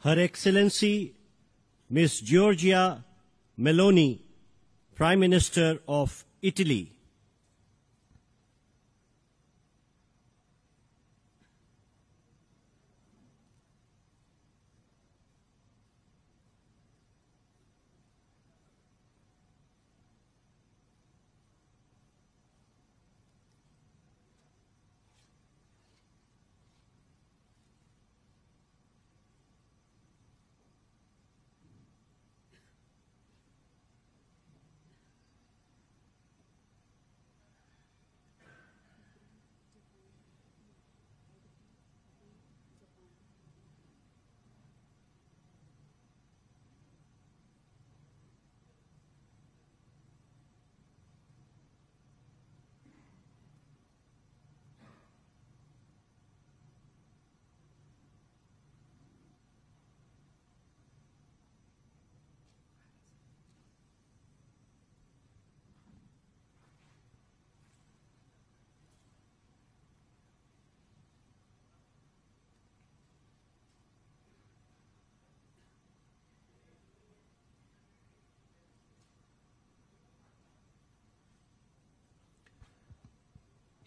Her Excellency Miss Giorgia Meloni, Prime Minister of Italy.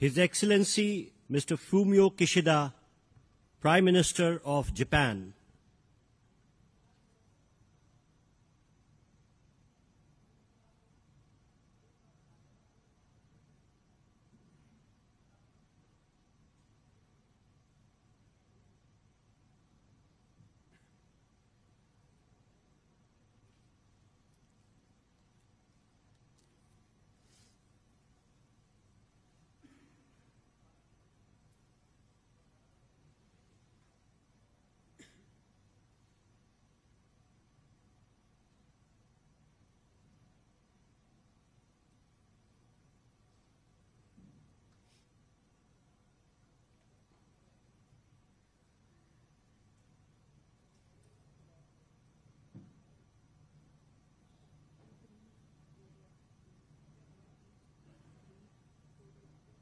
His Excellency Mr. Fumio Kishida, Prime Minister of Japan,